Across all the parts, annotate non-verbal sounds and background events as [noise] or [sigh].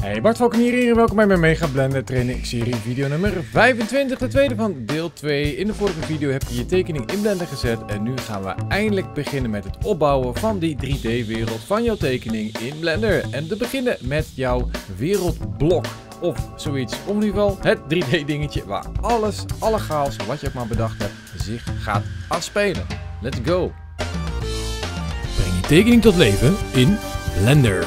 Hey Bart Valkenier hier en welkom bij mijn Mega Blender Training Serie video nummer 25, de tweede van deel 2. In de vorige video heb je je tekening in Blender gezet en nu gaan we eindelijk beginnen met het opbouwen van die 3D wereld van jouw tekening in Blender. En te beginnen met jouw wereldblok of zoiets. Om in ieder geval het 3D dingetje waar alles, alle chaos wat je ook maar bedacht hebt zich gaat afspelen. Let's go! Breng je tekening tot leven in Blender.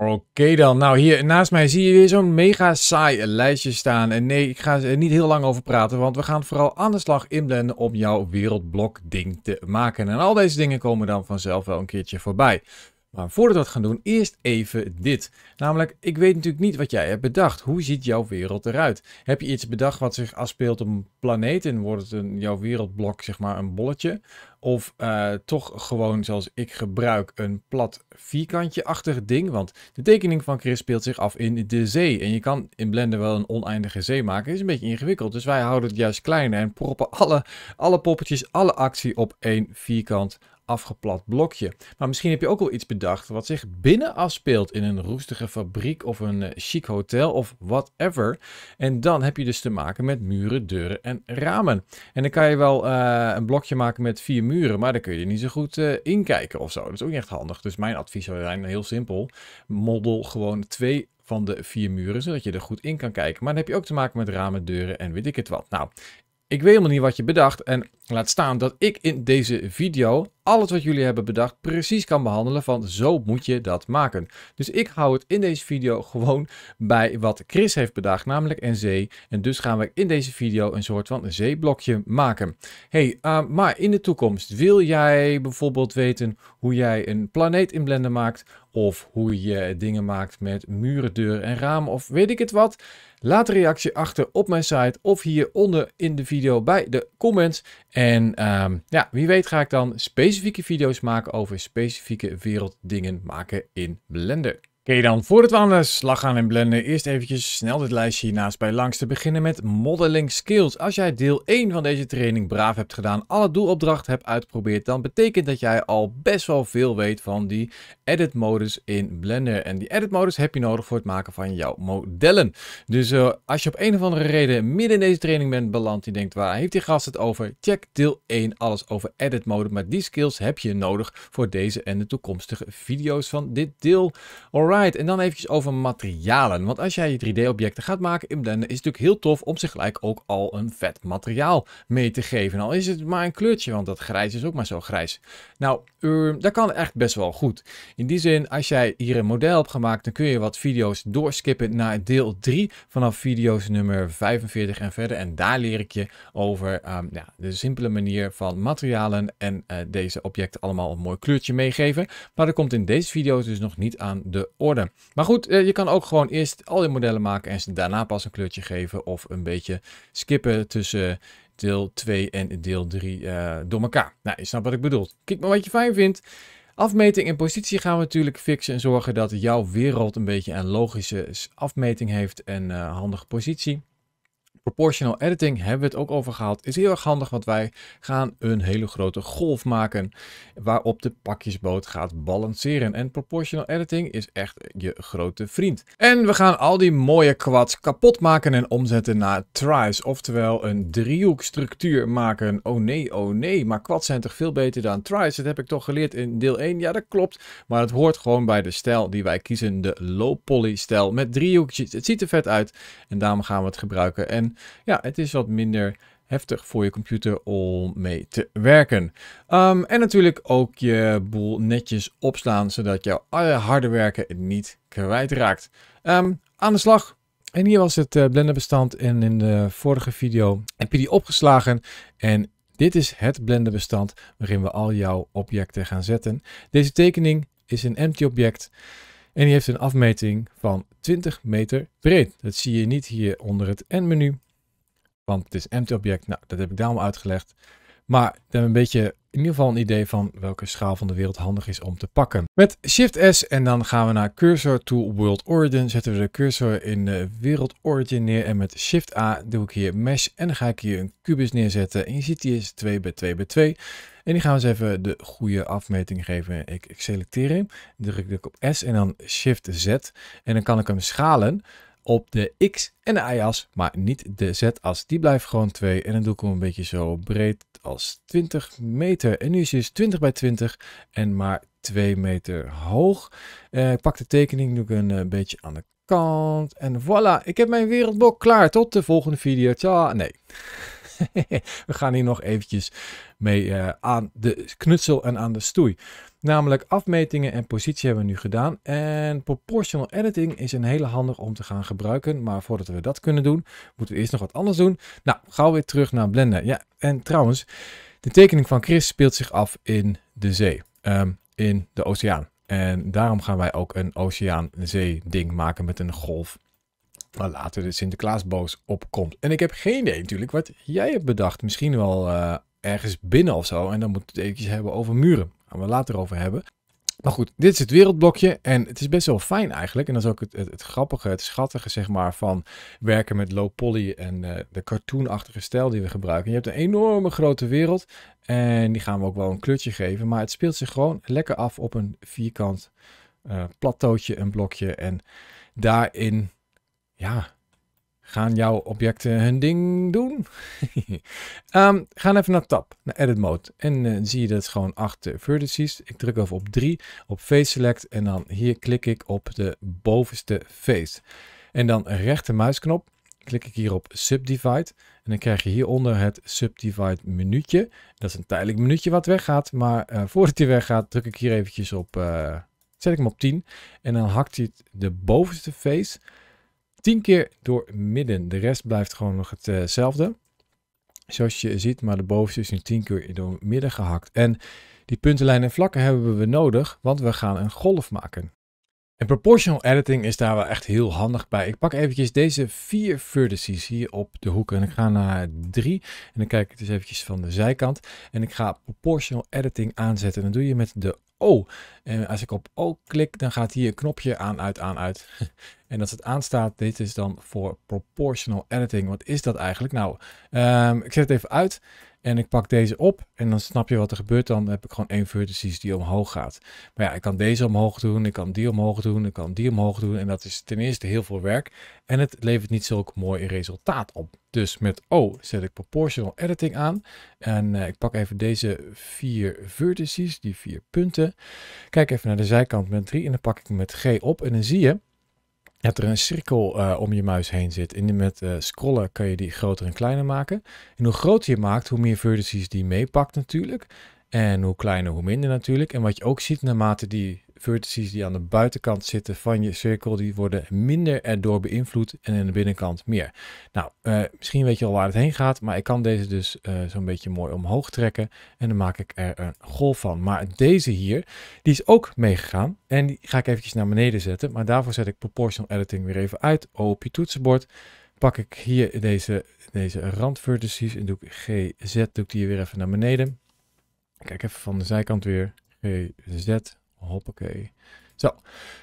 Oké dan. Nou, hier naast mij zie je weer zo'n mega saai lijstje staan. En nee, ik ga er niet heel lang over praten, want we gaan vooral aan de slag inblenden om jouw wereldblok ding te maken. En al deze dingen komen dan vanzelf wel een keertje voorbij. Maar voordat we dat gaan doen, eerst even dit. Namelijk, ik weet natuurlijk niet wat jij hebt bedacht. Hoe ziet jouw wereld eruit? Heb je iets bedacht wat zich afspeelt op een planeet en wordt het een, jouw wereldblok zeg maar een bolletje? Of eh, toch gewoon, zoals ik gebruik, een plat vierkantje-achtig ding? Want de tekening van Chris speelt zich af in de zee. En je kan in Blender wel een oneindige zee maken. Dat is een beetje ingewikkeld. Dus wij houden het juist kleiner en proppen alle, alle poppetjes, alle actie op één vierkant afgeplat blokje. Maar misschien heb je ook wel iets bedacht wat zich binnen afspeelt in een roestige fabriek of een eh, chic hotel of whatever. En dan heb je dus te maken met muren, deuren en ramen. En dan kan je wel eh, een blokje maken met vier muren, maar dan kun je er niet zo goed uh, eh, in kijken of zo. Dat is ook niet echt handig. Dus mijn advies zou zijn heel simpel. Model gewoon twee van de vier muren, zodat je er goed in kan kijken. Maar dan heb je ook te maken met ramen, deuren en weet ik het wat. Nou, ik weet helemaal niet wat je bedacht en laat staan dat ik in deze video alles wat jullie hebben bedacht precies kan behandelen van zo moet je dat maken. Dus ik hou het in deze video gewoon bij wat Chris heeft bedacht, namelijk een zee. En dus gaan we in deze video een soort van zeeblokje maken. hey, eh, maar in de toekomst wil jij bijvoorbeeld weten hoe jij een planeet in Blender maakt of hoe je dingen maakt met muren, deuren en ramen of weet ik het wat. Laat een reactie achter op mijn site of hieronder in de video bij de comments. En ehm, ja, wie weet ga ik dan specifiek specifieke video's maken over specifieke werelddingen maken in Blender. Oké dan, voordat we aan de slag gaan in blenden, eerst eventjes snel dit lijstje hiernaast bij langs te beginnen met modeling skills. Als jij deel 1 van deze training braaf hebt gedaan, alle doelopdrachten hebt uitgeprobeerd, dan betekent dat jij al best wel veel weet van die edit modus in Blender. En die edit modus heb je nodig voor het maken van jouw modellen. Dus eh, als je op een of andere reden midden in deze training bent beland, die denkt waar heeft die gast het over? Check deel 1 alles over edit mode, maar die skills heb je nodig voor deze en de toekomstige video's van dit deel. Alright en dan eventjes over materialen. Want als jij je 3D-objecten gaat maken in Blender is het natuurlijk heel tof om zich gelijk ook al een vet materiaal mee te geven. Al is het maar een kleurtje, want dat grijs is ook maar zo grijs. Nou, uh, dat kan echt best wel goed. In die zin, als jij hier een model hebt gemaakt, dan kun je wat video's doorskippen naar deel 3 vanaf video's nummer 45 en verder. En daar leer ik je over ehm, ja, de simpele manier van materialen en eh, deze objecten allemaal een mooi kleurtje meegeven. Maar dat komt in deze video dus nog niet aan de orde. Maar goed, eh, je kan ook gewoon eerst al je modellen maken en ze daarna pas een kleurtje geven of een beetje skippen tussen deel 2 en deel 3 eh, door elkaar. Nou, je snapt wat ik bedoel. Kijk maar wat je fijn vindt. Afmeting en positie gaan we natuurlijk fixen en zorgen dat jouw wereld een beetje een logische afmeting heeft en eh, handige positie. Proportional editing hebben we het ook over gehad. Is heel erg handig, want wij gaan een hele grote golf maken waarop de pakjesboot gaat balanceren. En proportional editing is echt je grote vriend. En we gaan al die mooie kwads kapot maken en omzetten naar tries, oftewel een driehoekstructuur maken. Oh nee, oh nee, maar kwads zijn toch veel beter dan tries? Dat heb ik toch geleerd in deel 1? Ja, dat klopt, maar het hoort gewoon bij de stijl die wij kiezen, de low poly stijl met driehoekjes. Het ziet er vet uit en daarom gaan we het gebruiken. En en ja, het is wat minder heftig voor je computer om mee te werken. Ehm, en natuurlijk ook je boel netjes opslaan, zodat jouw harde werken niet kwijtraakt. Ehm, aan de slag! En hier was het eh, Blender bestand en in de vorige video heb je die opgeslagen. En dit is het Blender bestand waarin we al jouw objecten gaan zetten. Deze tekening is een empty object. En die heeft een afmeting van 20 meter breed. Dat zie je niet hier onder het N-menu. Want het is empty object. Nou, dat heb ik daarom uitgelegd. Maar dan een beetje in ieder geval een idee van welke schaal van de wereld handig is om te pakken. Met Shift S en dan gaan we naar Cursor to World Origin. Zetten we de cursor in de Wereld Origin neer en met Shift A doe ik hier Mesh en dan ga ik hier een kubus neerzetten. En je ziet die is 2 bij 2 bij 2. En die gaan we eens even de goede afmeting geven. Ik, ik selecteer hem, druk ik op S en dan Shift Z en dan kan ik hem schalen op de X- en de Y-as, maar niet de Z-as. Die blijft gewoon 2 en dan doe ik hem een beetje zo breed als 20 meter. En nu is het dus 20 bij 20 en maar 2 meter hoog. Eh, ik pak de tekening, doe ik een eh, beetje aan de kant. En voilà, ik heb mijn wereldbok klaar. Tot de volgende video. Ciao. Nee. [laughs] we gaan hier nog eventjes mee eh, aan de knutsel en aan de stoei. Namelijk afmetingen en positie hebben we nu gedaan. En proportional editing is een hele handig om te gaan gebruiken. Maar voordat we dat kunnen doen, moeten we eerst nog wat anders doen. Nou, gauw weer terug naar Blender. Ja, en trouwens, de tekening van Chris speelt zich af in de zee. Ehm, in de oceaan. En daarom gaan wij ook een oceaan-zee-ding maken met een golf maar later de Sinterklaasboos opkomt. En ik heb geen idee natuurlijk wat jij hebt bedacht. Misschien wel eh, ergens binnen of zo. En dan moet het eventjes hebben over muren. Gaan we later over hebben. Maar goed, dit is het wereldblokje en het is best wel fijn eigenlijk. En dat is ook het, het, grappige, het schattige zeg maar van werken met low poly en eh, de cartoonachtige stijl die we gebruiken. Je hebt een enorme grote wereld en die gaan we ook wel een kleurtje geven. Maar het speelt zich gewoon lekker af op een vierkant uh, plateautje, een blokje en daarin ja, gaan jouw objecten hun ding doen? um, [laughs] gaan even naar tab, naar edit mode. En uh, zie je dat gewoon acht uh, vertices. Ik druk even op 3, op face select en dan hier klik ik op de bovenste face. En dan rechter muisknop, klik ik hier op subdivide. En dan krijg je hieronder het subdivide minuutje. Dat is een tijdelijk minuutje wat weggaat, maar eh, voordat hij weggaat druk ik hier eventjes op, zet ik hem op 10. En dan hakt hij de bovenste face 10 keer door midden. De rest blijft gewoon nog hetzelfde. Zoals je ziet, maar de bovenste is nu 10 keer door midden gehakt. En die puntenlijnen en vlakken hebben we nodig, want we gaan een golf maken. En proportional editing is daar wel echt heel handig bij. Ik pak eventjes deze vier vertices hier op de hoeken en ik ga naar 3. En dan kijk ik dus eventjes van de zijkant. En ik ga proportional editing aanzetten. En dat doe je met de O. En als ik op O klik, dan gaat hier een knopje aan, uit, aan, uit. [laughs] En als het aanstaat, dit is dan voor proportional editing. Wat is dat eigenlijk? Nou, ehm, ik zet het even uit en ik pak deze op en dan snap je wat er gebeurt. Dan heb ik gewoon één vertices die omhoog gaat. Maar ja, ik kan deze omhoog doen, ik kan die omhoog doen, ik kan die omhoog doen. En dat is ten eerste heel veel werk en het levert niet zulk mooi resultaat op. Dus met O zet ik proportional editing aan. En eh, ik pak even deze vier vertices, die vier punten. Kijk even naar de zijkant met 3 en dan pak ik met G op. En dan zie je dat er een cirkel eh, om je muis heen zit. En met eh, scrollen kan je die groter en kleiner maken. En hoe groter je maakt, hoe meer vertices die meepakt natuurlijk. En hoe kleiner, hoe minder natuurlijk. En wat je ook ziet, naarmate die vertices die aan de buitenkant zitten van je cirkel, die worden minder erdoor beïnvloed en in de binnenkant meer. Nou, eh, misschien weet je al waar het heen gaat, maar ik kan deze dus eh, zo'n beetje mooi omhoog trekken en dan maak ik er een golf van. Maar deze hier, die is ook meegegaan en die ga ik eventjes naar beneden zetten, maar daarvoor zet ik proportional editing weer even uit op je toetsenbord. Pak ik hier deze, deze randvertices en doe ik GZ, doe ik die weer even naar beneden. Kijk even van de zijkant weer. GZ, Hoppakee. Zo.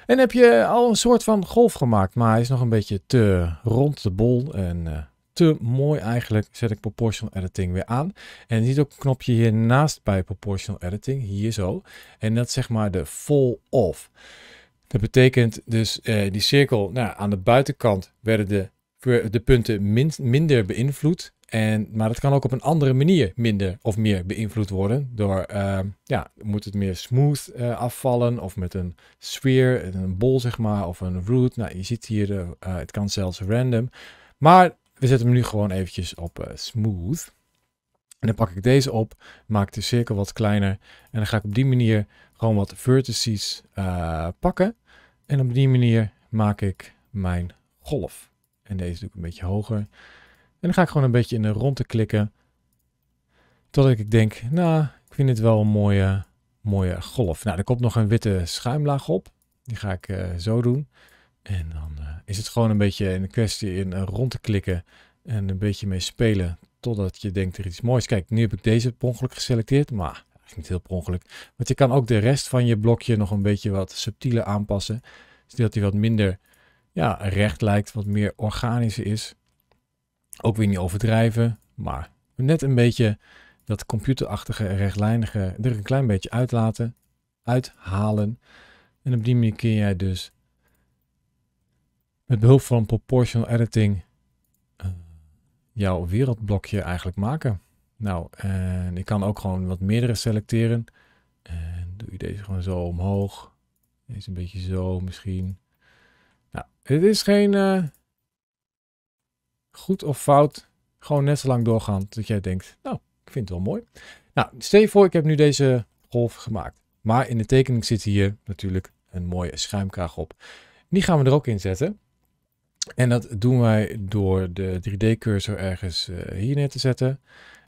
En heb je al een soort van golf gemaakt, maar hij is nog een beetje te rond de bol en eh, te mooi eigenlijk. Zet ik proportional editing weer aan. En je ziet ook een knopje hiernaast bij proportional editing, hier zo. En dat is zeg maar de fall off. Dat betekent dus eh, die cirkel, nou, aan de buitenkant werden de, de punten minder beïnvloed. En, maar dat kan ook op een andere manier minder of meer beïnvloed worden. Door, ehm, ja, moet het meer smooth eh, afvallen of met een sphere, een bol zeg maar, of een root. Nou, je ziet hier, eh, eh, het kan zelfs random. Maar we zetten hem nu gewoon eventjes op smooth. En dan pak ik deze op, maak de cirkel wat kleiner. En dan ga ik op die manier gewoon wat vertices pakken. En op die manier maak ik mijn golf. En deze doe ik een beetje hoger. En dan ga ik gewoon een beetje in de rondte klikken. Totdat ik denk, nou, ik vind dit wel een mooie, mooie golf. Nou, er komt nog een witte schuimlaag op. Die ga ik eh, zo doen. En dan eh, is het gewoon een beetje een kwestie in eh, rond te klikken en een beetje mee spelen totdat je denkt er iets moois. Kijk, nu heb ik deze per ongeluk geselecteerd, maar eigenlijk niet heel per ongeluk. Want je kan ook de rest van je blokje nog een beetje wat subtieler aanpassen, zodat hij wat minder ja, recht lijkt, wat meer organisch is. Ook weer niet overdrijven, maar net een beetje dat computerachtige, rechtlijnige er een klein beetje uitlaten, uithalen. En op die manier kun jij dus met behulp van proportional editing eh, jouw wereldblokje eigenlijk maken. Nou, en ik kan ook gewoon wat meerdere selecteren. En doe je deze gewoon zo omhoog. Deze een beetje zo misschien. Nou, het is geen, eh, goed of fout, gewoon net zo lang doorgaan dat jij denkt, nou, ik vind het wel mooi. Nou, stel je voor, ik heb nu deze golf gemaakt. Maar in de tekening zit hier natuurlijk een mooie schuimkraag op. Die gaan we er ook in zetten. En dat doen wij door de 3D-cursor ergens eh, hier neer te zetten.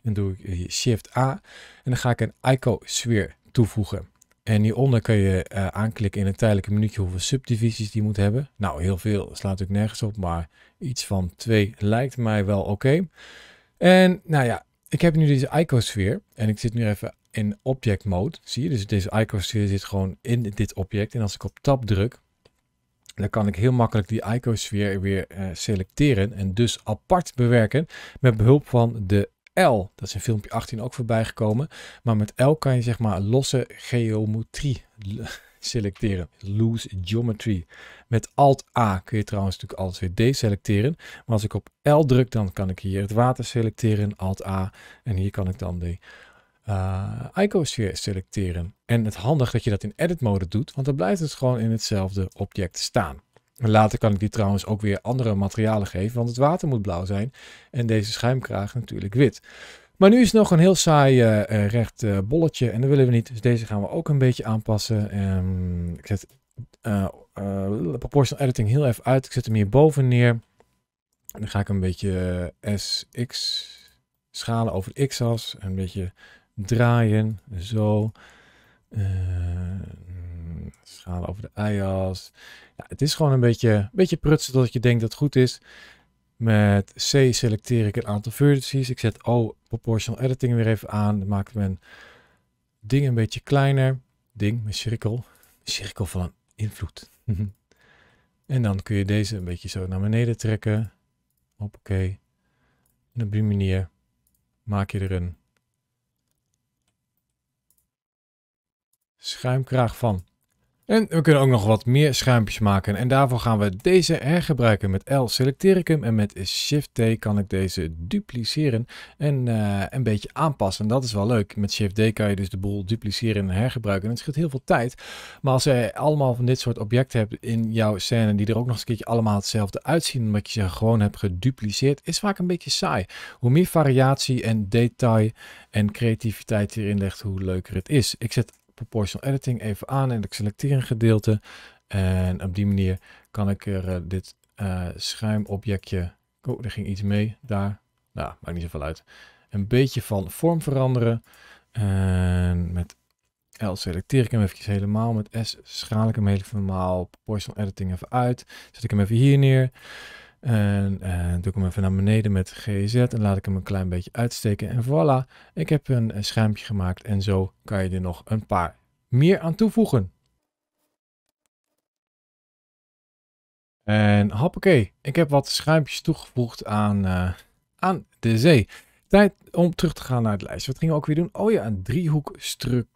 En doe ik Shift A. En dan ga ik een Ico-sfeer toevoegen. En hieronder kun je eh, aanklikken in een tijdelijke minuutje hoeveel subdivisies die moet hebben. Nou, heel veel slaat natuurlijk nergens op, maar iets van twee lijkt mij wel oké. En nou ja, ik heb nu deze icosfeer en ik zit nu even in object mode. Zie je, dus deze icosfeer zit gewoon in dit object. En als ik op tab druk, dan kan ik heel makkelijk die icosfeer weer eh, selecteren en dus apart bewerken met behulp van de L. Dat is in filmpje 18 ook voorbij gekomen. Maar met L kan je zeg maar losse geometrie [laughs] selecteren. Loose geometry. Met Alt-A kun je trouwens natuurlijk alles weer deselecteren. Maar als ik op L druk, dan kan ik hier het water selecteren. Alt-A. En hier kan ik dan de uh, selecteren. En het handig dat je dat in edit mode doet, want dan blijft het gewoon in hetzelfde object staan. Later kan ik die trouwens ook weer andere materialen geven, want het water moet blauw zijn en deze schuimkraag natuurlijk wit. Maar nu is het nog een heel saai eh, eh, recht eh, bolletje en dat willen we niet. Dus deze gaan we ook een beetje aanpassen. Um, ik zet uh, proportional editing heel even uit. Ik zet hem hier boven neer. En dan ga ik een beetje SX schalen over de X-as. Een beetje draaien. Zo schalen over de ijas. Ja, het is gewoon een beetje, beetje prutsen dat je denkt dat het goed is. Met C selecteer ik een aantal vertices. Ik zet O proportional editing weer even aan. Dan maakt mijn ding een beetje kleiner. Ding, mijn cirkel. cirkel van invloed. [laughs] en dan kun je deze een beetje zo naar beneden trekken. Hoppakee. En op die manier maak je er een schuimkraag van. En we kunnen ook nog wat meer schuimpjes maken en daarvoor gaan we deze hergebruiken. Met L selecteer ik hem en met shift D kan ik deze dupliceren en eh, een beetje aanpassen. En dat is wel leuk. Met Shift-D kan je dus de boel dupliceren en hergebruiken. En het scheelt heel veel tijd. Maar als je allemaal van dit soort objecten hebt in jouw scène die er ook nog eens een keertje allemaal hetzelfde uitzien omdat je ze gewoon hebt gedupliceerd, is vaak een beetje saai. Hoe meer variatie en detail en creativiteit hierin legt, hoe leuker het is. Ik zet proportional editing even aan en ik selecteer een gedeelte. En op die manier kan ik er eh, dit uh, schuimobjectje, oh er ging iets mee, daar, nou maakt niet zoveel uit. Een beetje van vorm veranderen. En met L selecteer ik hem eventjes helemaal. Met S schaal ik hem helemaal. Proportional editing even uit. Zet ik hem even hier neer. En, en eh, doe ik hem even naar beneden met GZ en laat ik hem een klein beetje uitsteken. En voilà, ik heb een, schuimpje gemaakt en zo kan je er nog een paar meer aan toevoegen. En hoppakee, ik heb wat schuimpjes toegevoegd aan, eh, aan de zee. Tijd om terug te gaan naar het lijstje. Wat gingen we ook weer doen? Oh ja, een driehoekstructuur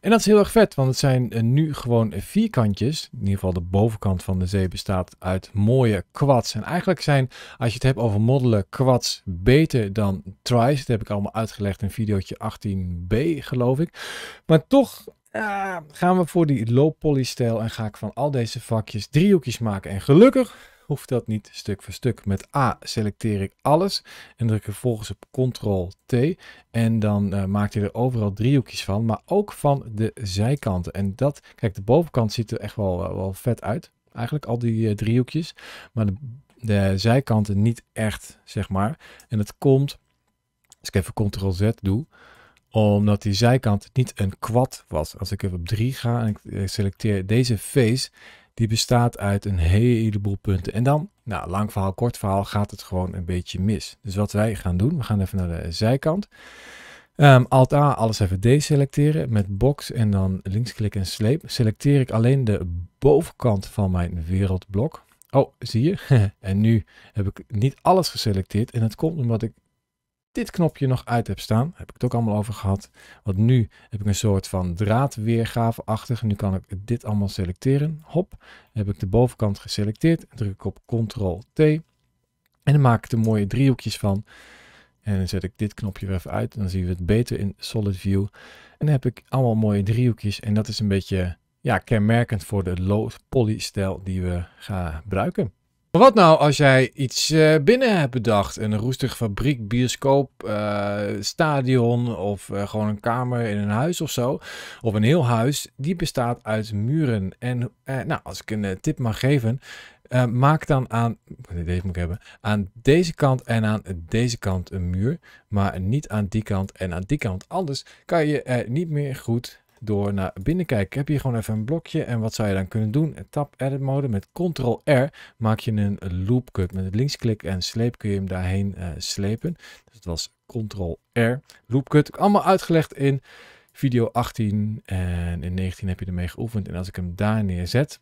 en dat is heel erg vet, want het zijn eh, nu gewoon vierkantjes. In ieder geval de bovenkant van de zee bestaat uit mooie quads. En eigenlijk zijn, als je het hebt over moddelen, quads beter dan tries. Dat heb ik allemaal uitgelegd in videootje 18b, geloof ik. Maar toch eh, gaan we voor die low poly stijl en ga ik van al deze vakjes driehoekjes maken. En gelukkig hoeft dat niet stuk voor stuk. Met A selecteer ik alles en druk vervolgens op Ctrl-T. En dan uh, maakt hij er overal driehoekjes van, maar ook van de zijkanten. En dat, kijk, de bovenkant ziet er echt wel, wel vet uit. Eigenlijk al die eh, driehoekjes, maar de, de zijkanten niet echt, zeg maar. En dat komt, als ik even Ctrl-Z doe, omdat die zijkant niet een kwad was. Als ik even op 3 ga en ik eh, selecteer deze face, die bestaat uit een heleboel punten. En dan, nou, lang verhaal, kort verhaal, gaat het gewoon een beetje mis. Dus wat wij gaan doen, we gaan even naar de zijkant. Um, ehm, Alt-A, alles even deselecteren met box en dan linksklik en sleep. Selecteer ik alleen de bovenkant van mijn wereldblok. Oh, zie je? [laughs] en nu heb ik niet alles geselecteerd. En dat komt omdat ik dit knopje nog uit heb staan. Daar heb ik het ook allemaal over gehad. Want nu heb ik een soort van draadweergave-achtig. Nu kan ik dit allemaal selecteren. Hop, heb ik de bovenkant geselecteerd. Druk ik op Ctrl-T. En dan maak ik er mooie driehoekjes van. En dan zet ik dit knopje weer even uit. Dan zien we het beter in Solid View. En dan heb ik allemaal mooie driehoekjes. En dat is een beetje ja, kenmerkend voor de low poly stijl die we gaan gebruiken. Maar wat nou als jij iets eh, binnen hebt bedacht? Een roestige fabriek, bioscoop, eh, stadion of eh, gewoon een kamer in een huis of zo. Of een heel huis, die bestaat uit muren. En nou, als ik een tip mag geven, maak dan aan, deze moet hebben, aan deze kant en aan deze kant een muur. Maar niet aan die kant en aan die kant. Anders kan je niet meer goed door naar binnen kijken. heb hier gewoon even een blokje en wat zou je dan kunnen doen? Tab edit mode met ctrl R maak je een loop cut. Met linksklik en sleep kun je hem daarheen uh, slepen. Dus dat was ctrl R. Loop cut, allemaal uitgelegd in video 18 en in 19 heb je ermee geoefend. En als ik hem daar neerzet,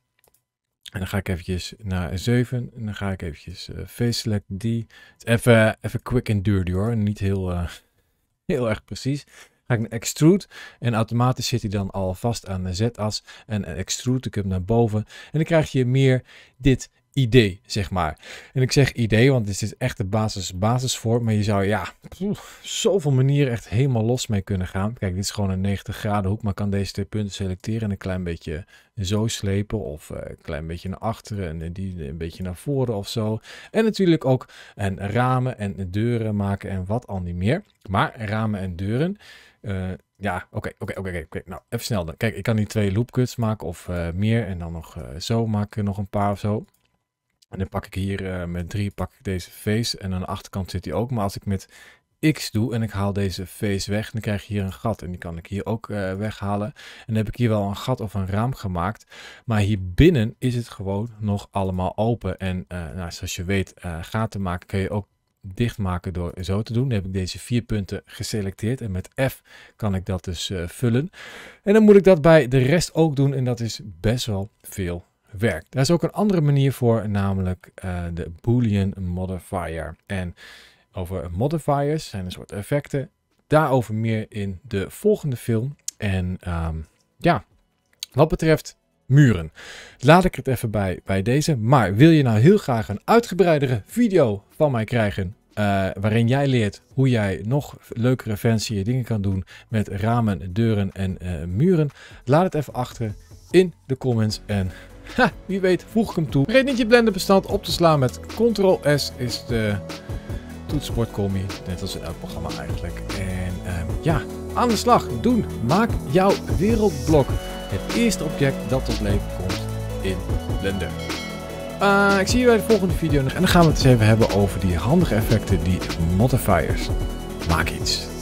en dan ga ik eventjes naar 7. En dan ga ik eventjes uh, face select die. even, even quick en dirty hoor. Niet heel, eh, [laughs] heel erg precies ga ik een extrude en automatisch zit hij dan al vast aan de z-as en eh, extrude ik hem naar boven en dan krijg je meer dit idee, zeg maar. En ik zeg idee, want dit is echt de basis, basisvorm. Maar je zou, ja, zoveel manieren echt helemaal los mee kunnen gaan. Kijk, dit is gewoon een 90 graden hoek, maar kan deze twee punten selecteren en een klein beetje zo slepen. Of eh, een klein beetje naar achteren en eh, die een beetje naar voren of zo. En natuurlijk ook en ramen en deuren maken en wat al niet meer. Maar ramen en deuren eh, ja, oké, oké, oké. oké. Nou, even snel dan. Kijk, ik kan die twee loopcuts maken of eh, meer. En dan nog eh, zo maak ik nog een paar of zo. En dan pak ik hier met drie pak ik deze face. En aan de achterkant zit die ook. Maar als ik met X doe en ik haal deze face weg, dan krijg je hier een gat. En die kan ik hier ook weghalen. En dan heb ik hier wel een gat of een raam gemaakt. Maar hier binnen is het gewoon nog allemaal open. En nou, zoals je weet, gaten maken kun je ook dichtmaken door zo te doen. Dan heb ik deze vier punten geselecteerd en met F kan ik dat dus eh, vullen. En dan moet ik dat bij de rest ook doen en dat is best wel veel werk. Daar is ook een andere manier voor, namelijk eh, de Boolean modifier. En over modifiers zijn een soort effecten. Daarover meer in de volgende film. En ehm, ja, wat betreft muren. Laat ik het even bij, bij deze. Maar wil je nou heel graag een uitgebreidere video van mij krijgen? Eh, waarin jij leert hoe jij nog leukere fancy dingen kan doen met ramen, deuren en eh, muren. Laat het even achter in de comments en wie weet voeg ik hem toe. Vergeet niet je blenderbestand bestand op te slaan met Ctrl-S is de toetsenbordcombi, net als in elk programma eigenlijk. En ehm, ja, aan de slag, doen, maak jouw wereldblok het eerste object dat tot leven komt in Blender. Eh, ik zie je bij de volgende video nog en dan gaan we het eens even hebben over die handige effecten die modifiers. Maak iets.